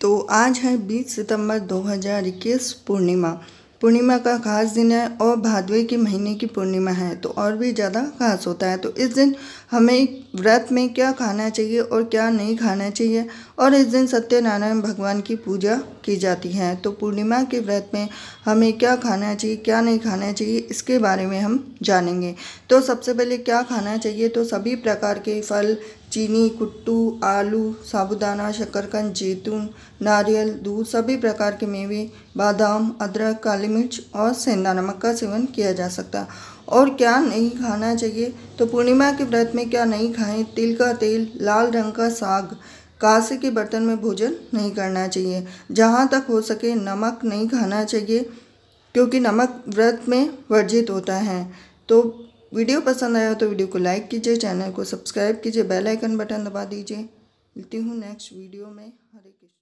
तो आज है बीस सितंबर 2021 पूर्णिमा पूर्णिमा का खास दिन है और भादवे के महीने की पूर्णिमा है तो और भी ज़्यादा खास होता है तो इस दिन हमें व्रत में क्या खाना चाहिए और क्या नहीं खाना चाहिए और इस दिन सत्यनारायण भगवान की पूजा की जाती है तो पूर्णिमा के व्रत में हमें क्या खाना चाहिए क्या नहीं खाना चाहिए इसके बारे में हम जानेंगे तो सबसे पहले क्या खाना चाहिए तो सभी प्रकार के फल चीनी कुट्टू आलू साबुदाना शक्करकंद जैतून नारियल दूध सभी प्रकार के मेवे बादाम अदरक काली मिर्च और सेंधा नमक का सेवन किया जा सकता और क्या नहीं खाना चाहिए तो पूर्णिमा के व्रत में क्या नहीं खाएं तिल का तेल लाल रंग का साग कांसे के बर्तन में भोजन नहीं करना चाहिए जहाँ तक हो सके नमक नहीं खाना चाहिए क्योंकि नमक व्रत में वर्जित होता है तो वीडियो पसंद आया तो वीडियो को लाइक कीजिए चैनल को सब्सक्राइब कीजिए बेल आइकन बटन दबा दीजिए मिलती हूँ नेक्स्ट वीडियो में हरे कृष्ण